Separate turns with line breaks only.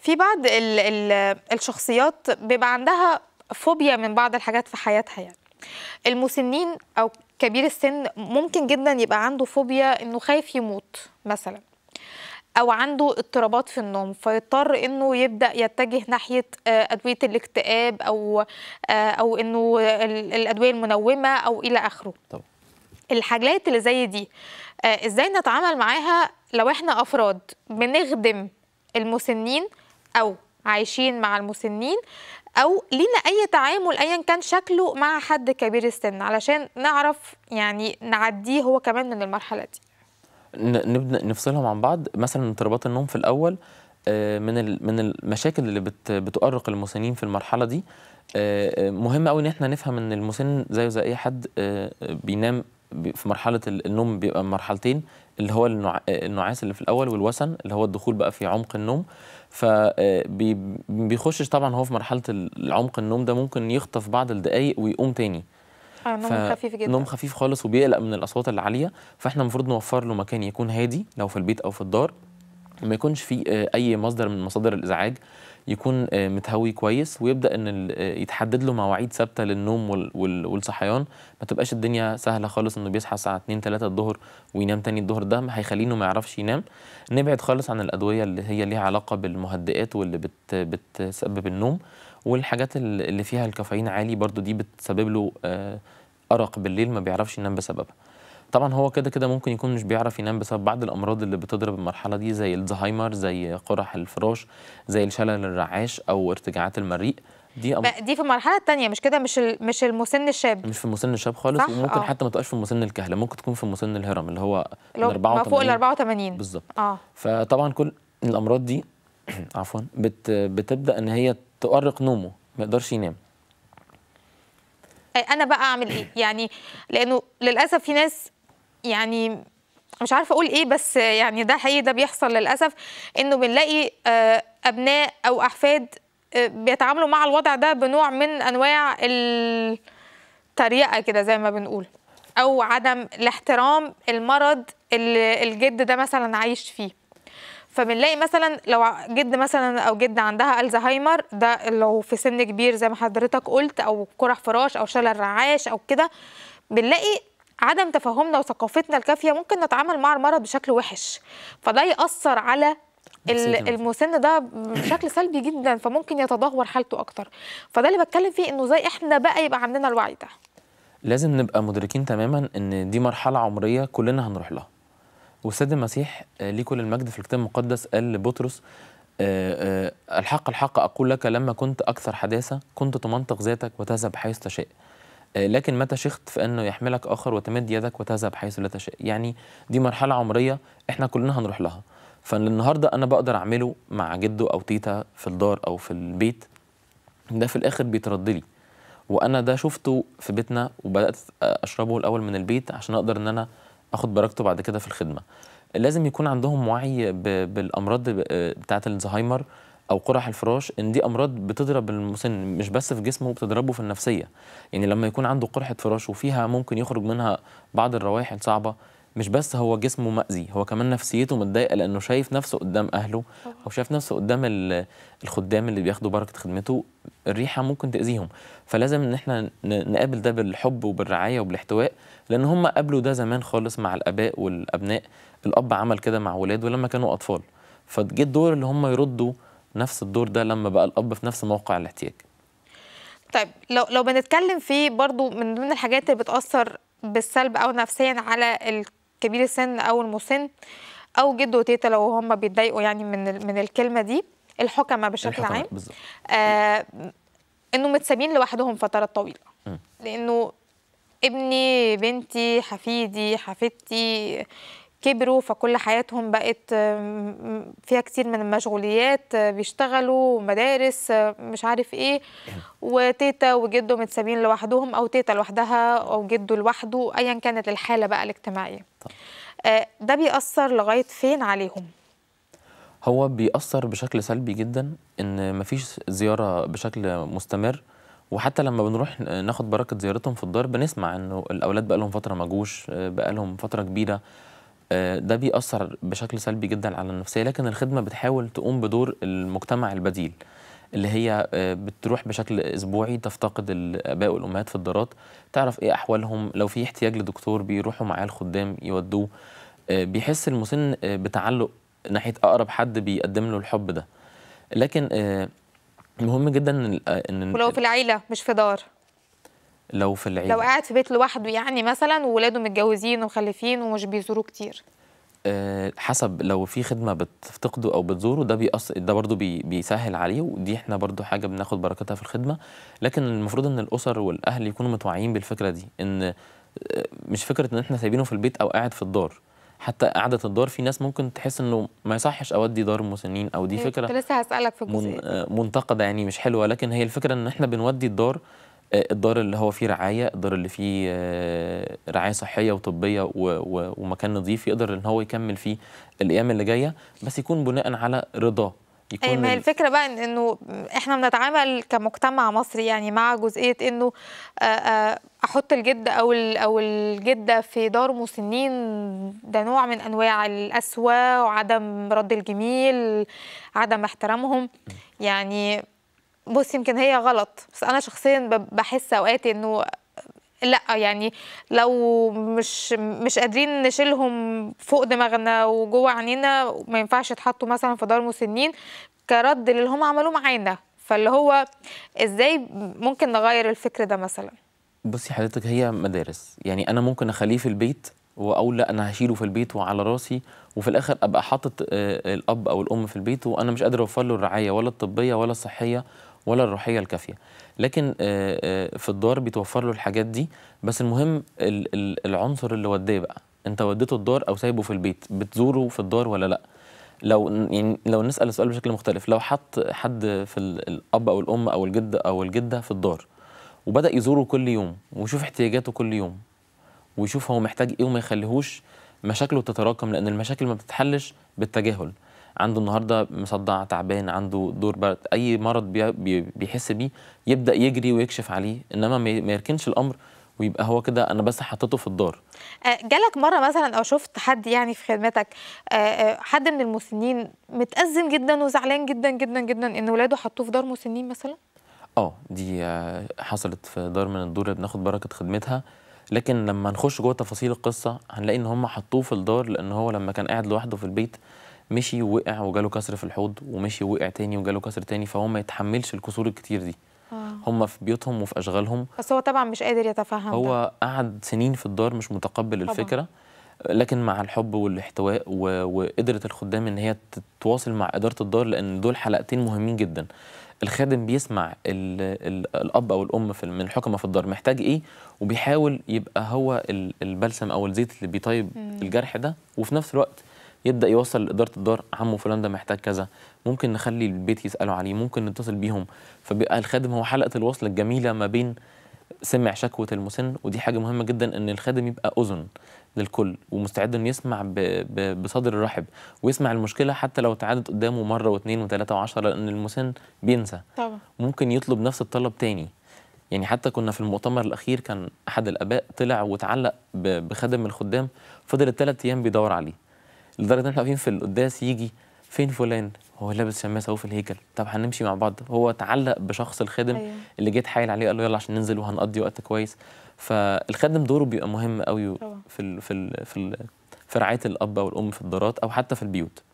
في بعض ال ال الشخصيات بيبقى عندها فوبيا من بعض الحاجات في حياتها يعني المسنين او كبير السن ممكن جدا يبقى عنده فوبيا انه خايف يموت مثلا او عنده اضطرابات في النوم فيضطر انه يبدا يتجه ناحيه آه، ادويه الاكتئاب او آه، او انه الادويه المنومه او الى اخره طبعا. الحاجات اللي زي دي آه، ازاي نتعامل معاها لو احنا افراد بنخدم المسنين أو عايشين مع المسنين او لينا اي تعامل ايا كان شكله مع حد كبير السن علشان نعرف يعني نعديه هو كمان من المرحله دي
نبدا نفصلهم عن بعض مثلا اضطرابات النوم في الاول آه، من من المشاكل اللي بتؤرق المسنين في المرحله دي آه، آه، مهم قوي ان احنا نفهم ان المسن زيه زي اي حد بينام في مرحله النوم بيبقى مرحلتين اللي هو النعاس اللي في الاول والوسن اللي هو الدخول بقى في عمق النوم فبيخشش آه، طبعا هو في مرحله العمق النوم ده ممكن يخطف بعض الدقايق ويقوم تاني آه، نوم خفيف جدا نوم خفيف خالص وبيقلق من الاصوات العاليه فاحنا المفروض نوفر له مكان يكون هادي لو في البيت او في الدار ما يكونش في آه، اي مصدر من مصادر الازعاج يكون آه، متهوي كويس ويبدا ان آه، يتحدد له مواعيد ثابته للنوم والصحيان ما تبقاش الدنيا سهله خالص انه بيصحى الساعه 2 3 الظهر وينام تاني الظهر ده هيخليه انه ما يعرفش ينام نبعد خالص عن الادويه اللي هي ليها علاقه بالمهدئات واللي بت بتسبب النوم والحاجات اللي فيها الكافيين عالي برضو دي بتسبب له ارق بالليل ما بيعرفش ينام بسببها طبعا هو كده كده ممكن يكون مش بيعرف ينام بسبب بعض الامراض اللي بتضرب المرحله دي زي الزهايمر زي قرح الفراش زي الشلل الرعاش او ارتجاعات المريء دي أم...
دي في المرحله الثانيه مش كده مش مش المسن الشاب
مش في المسن الشاب خالص وممكن أوه. حتى ما تبقاش في مسن الكهله ممكن تكون في مسن الهرم اللي هو اللي 84 ما فوق ال
84 بالظبط اه
فطبعا كل الامراض دي عفوا بت... بتبدا ان هي تؤرق نومه ما يقدرش ينام
انا بقى اعمل ايه يعني لانه للاسف في ناس يعني مش عارفه اقول ايه بس يعني ده حقيقي ده بيحصل للاسف انه بنلاقي آه، ابناء او احفاد آه، بيتعاملوا مع الوضع ده بنوع من انواع التريقه كده زي ما بنقول او عدم الاحترام المرض اللي الجد ده مثلا عايش فيه فبنلاقي مثلا لو جد مثلا او جد عندها الزهايمر ده لو في سن كبير زي ما حضرتك قلت او كرح فراش او شلل رعاش او كده بنلاقي عدم تفهمنا وثقافتنا الكافيه ممكن نتعامل مع المرض بشكل وحش فده ياثر على المسن ده بشكل سلبي جدا فممكن يتدهور حالته اكتر فده اللي بتكلم فيه انه ازاي احنا بقى يبقى عندنا الوعي ده
لازم نبقى مدركين تماما ان دي مرحله عمريه كلنا هنروح لها والسيد المسيح آه، ليه كل المجد في الكتاب المقدس قال لبطرس آه، آه، الحق الحق اقول لك لما كنت اكثر حداثه كنت تمنطق ذاتك وتذهب حيث تشاء لكن متى شخت فانه يحملك اخر وتمد يدك وتذهب حيث لا تشاء يعني دي مرحله عمريه احنا كلنا هنروح لها فالنهارده انا بقدر اعمله مع جده او تيتا في الدار او في البيت ده في الاخر بيترد لي وانا ده شفته في بيتنا وبدات اشربه الاول من البيت عشان اقدر ان انا اخد بركته بعد كده في الخدمه لازم يكون عندهم وعي بالامراض بتاعه الزهايمر او قرح الفراش ان دي امراض بتضرب المسن مش بس في جسمه بتضربه في النفسيه يعني لما يكون عنده قرحه فراش وفيها ممكن يخرج منها بعض الروائح الصعبه مش بس هو جسمه مأذي هو كمان نفسيته متضايقه لانه شايف نفسه قدام اهله او شايف نفسه قدام الخدام اللي بياخدوا بركه خدمته الريحه ممكن تاذيهم فلازم ان احنا نقابل ده بالحب وبالرعايه وبالاحتواء لان هم قابلوا ده زمان خالص مع الاباء والابناء الاب عمل كده مع ولاده لما كانوا اطفال فجه الدور اللي هم يردوا نفس الدور ده لما بقى الاب في نفس موقع الاحتياج
طيب لو لو بنتكلم في برضو من ضمن الحاجات اللي بتاثر بالسلب او نفسيا على الكبير السن او المسن او جد وتيتا لو هم بيتضايقوا يعني من من الكلمه دي الحكمه بشكل الحكمة عام آه انه متسابين لوحدهم فترات طويله م. لانه ابني بنتي حفيدي حفيدتي كبروا فكل حياتهم بقت آه، فيها كتير من المشغوليات آه، بيشتغلوا مدارس آه، مش عارف ايه وتيتا وجده متسابين لوحدهم او تيتا لوحدها او جده لوحده ايا كانت الحاله بقى الاجتماعيه ده بيأثر لغايه فين عليهم
هو بيأثر بشكل سلبي جدا ان مفيش زياره بشكل مستمر وحتى لما بنروح ناخد بركه زيارتهم في الدار بنسمع انه الاولاد بقى لهم فتره ما جوش بقى لهم فتره كبيره آه، ده بيأثر بشكل سلبي جدا على النفسية لكن الخدمة بتحاول تقوم بدور المجتمع البديل اللي هي آه، بتروح بشكل اسبوعي تفتقد الاباء والامهات في الدارات تعرف ايه احوالهم لو في احتياج لدكتور بيروحوا معاه الخدام يودوه آه، بيحس المسن بتعلق ناحيه اقرب حد بيقدم له الحب ده لكن مهم جدا ان ولو
في العيله مش في دار
لو في العيله لو
قاعد في بيت لوحده يعني مثلا وولاده متجوزين ومخلفين ومش بيزوروه كتير
آه، حسب لو في خدمه بتفتقده او بتزوره ده بيأثر ده برضه بي بيسهل عليه ودي احنا برضه حاجه بناخد بركتها في الخدمه لكن المفروض ان الاسر والاهل يكونوا متوعيين بالفكره دي ان آه، مش فكره ان احنا سايبينه في البيت او قاعد في الدار حتى قعده الدار في ناس ممكن تحس انه ما يصحش اودي دار مسنين او دي إيه، فكره كنت
لسه هسالك في
آه، منتقده يعني مش حلوه لكن هي الفكره ان احنا بنودي الدار الدار اللي هو فيه رعايه الدار اللي فيه آه، رعايه صحيه وطبيه ومكان نظيف يقدر ان هو يكمل فيه الايام اللي جايه بس يكون بناء على رضاه يكون أيوة، ما هي
الفكره بقى إن انه احنا بنتعامل كمجتمع مصري يعني مع جزئيه انه آه، آه، احط الجد او او الجده في دار مسنين ده نوع من انواع القسوه وعدم رد الجميل عدم احترامهم يعني بص يمكن هي غلط بس انا شخصيا بحس اوقات انه لا يعني لو مش مش قادرين نشيلهم فوق دماغنا وجوه عنينا ما ينفعش يتحطوا مثلا في دار مسنين كرد للي هم عملوه معانا فاللي هو ازاي ممكن نغير الفكر ده مثلا
بصي حضرتك هي مدارس يعني انا ممكن اخليه في البيت واقول لا انا هشيله في البيت وعلى راسي وفي الاخر ابقى حاطط آه، الاب او الام في البيت وانا مش قادر اوفر له الرعايه ولا الطبيه ولا الصحيه ولا الروحيه الكافيه لكن آه، آه، في الدار بيتوفر له الحاجات دي بس المهم العنصر اللي وديه بقى انت وديته الدار او سايبه في البيت بتزوره في الدار ولا لا لو يعني لو نسال السؤال بشكل مختلف لو حط حد في الاب او الام او الجد او الجده في الدار وبدا يزوره كل يوم ويشوف احتياجاته كل يوم ويشوف هو محتاج ايه وما يخليهوش مشاكله تتراكم لان المشاكل ما بتتحلش بالتجاهل عنده النهارده مصدع تعبان عنده دور برد اي مرض بي بيحس بيه يبدا يجري ويكشف عليه انما ما يركنش الامر ويبقى هو كده انا بس حطيته في الدار
آه، جالك مره مثلا او شفت حد يعني في خدمتك آه، آه، حد من المسنين متأزم جدا وزعلان جدا جدا جدا ان ولاده حطوه في دار مسنين مثلا
اه دي حصلت في دار من الدور اللي بناخد بركه خدمتها لكن لما نخش جوه تفاصيل القصه هنلاقي ان هم حطوه في الدار لان هو لما كان قاعد لوحده في البيت مشي ووقع وجاله كسر في الحوض ومشي ووقع تاني وجاله كسر تاني فهو ما يتحملش الكسور الكتير دي آه. هم في بيوتهم وفي اشغالهم
بس هو طبعا مش قادر يتفهم هو
ده. قعد سنين في الدار مش متقبل طبعا. الفكره لكن مع الحب والاحتواء و... وقدره الخدام ان هي تتواصل مع اداره الدار لان دول حلقتين مهمين جدا الخادم بيسمع ال ال الاب او الام في من الحكمه في الدار محتاج ايه وبيحاول يبقى هو البلسم او الزيت اللي بيطيب الجرح ده وفي نفس الوقت يبدا يوصل لاداره الدار عمو فلان ده محتاج كذا ممكن نخلي البيت يسالوا عليه ممكن نتصل بيهم فبيبقى الخادم هو حلقه الوصل الجميله ما بين سمع شكوة المسن ودي حاجه مهمه جدا ان الخادم يبقى اذن للكل ومستعد انه يسمع ب... ب... بصدر رحب ويسمع المشكله حتى لو تعادت قدامه مره واثنين وثلاثه وعشره لان المسن بينسى طبعا ممكن يطلب نفس الطلب تاني يعني حتى كنا في المؤتمر الاخير كان احد الاباء طلع وتعلق بخدم الخدام فضل الثلاث ايام بيدور عليه لدرجه ان احنا واقفين في القداس يجي فين فلان هو لابس شماسه اهو في الهيكل طب هنمشي مع بعض هو تعلق بشخص الخادم أيوه. اللي جه حايل عليه قال له يلا عشان ننزل وهنقضي وقت كويس فالخادم دوره بيبقى مهم قوي في الـ في الـ في, في رعايه الاب او الام في الدارات او حتى في البيوت